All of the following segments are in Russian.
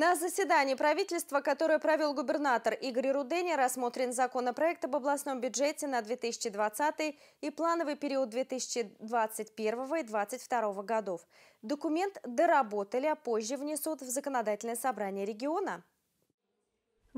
На заседании правительства, которое провел губернатор Игорь Рудени, рассмотрен законопроект об областном бюджете на 2020 и плановый период 2021 и 2022 годов. Документ доработали, а позже внесут в законодательное собрание региона.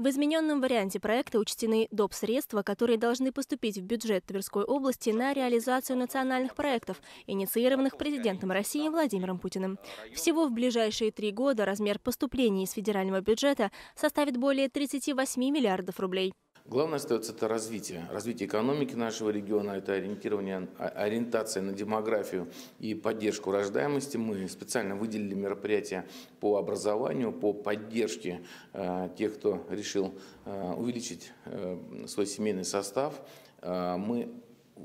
В измененном варианте проекта учтены доп. средства, которые должны поступить в бюджет Тверской области на реализацию национальных проектов, инициированных президентом России Владимиром Путиным. Всего в ближайшие три года размер поступлений из федерального бюджета составит более 38 миллиардов рублей. Главное остается это развитие. Развитие экономики нашего региона, это ориентирование, а, ориентация на демографию и поддержку рождаемости. Мы специально выделили мероприятия по образованию, по поддержке э, тех, кто решил э, увеличить э, свой семейный состав. Мы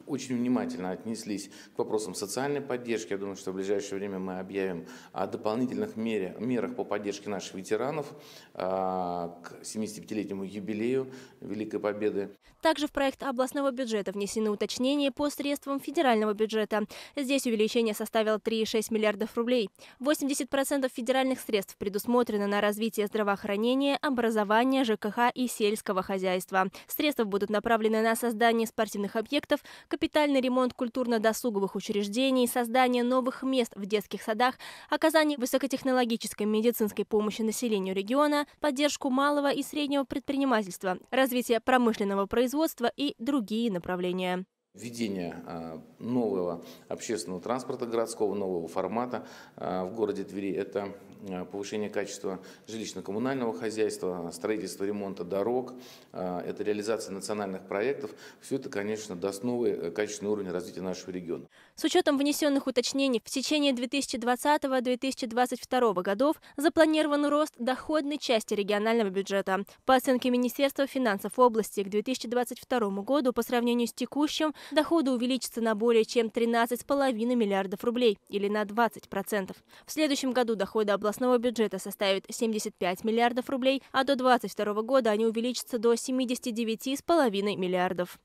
очень внимательно отнеслись к вопросам социальной поддержки. Я думаю, что в ближайшее время мы объявим о дополнительных мере, мерах по поддержке наших ветеранов э, к 75-летнему юбилею Великой Победы. Также в проект областного бюджета внесены уточнения по средствам федерального бюджета. Здесь увеличение составило 3,6 миллиардов рублей. 80% федеральных средств предусмотрено на развитие здравоохранения, образования, ЖКХ и сельского хозяйства. Средства будут направлены на создание спортивных объектов, капитальный ремонт культурно-досуговых учреждений, создание новых мест в детских садах, оказание высокотехнологической медицинской помощи населению региона, поддержку малого и среднего предпринимательства, развитие промышленного производства и другие направления введение а, нового общественного транспорта городского, нового формата а, в городе Твери – это Э, повышение качества жилищно-коммунального хозяйства, строительство ремонта дорог, э, это реализация национальных проектов. Все это, конечно, даст новый э, качественный уровень развития нашего региона. С учетом внесенных уточнений, в течение 2020-2022 годов запланирован рост доходной части регионального бюджета. По оценке Министерства финансов области, к 2022 году по сравнению с текущим доходы увеличатся на более чем 13,5 миллиардов рублей или на 20%. В следующем году доходы области областного бюджета составит 75 миллиардов рублей, а до 2022 года они увеличатся до 79,5 миллиардов.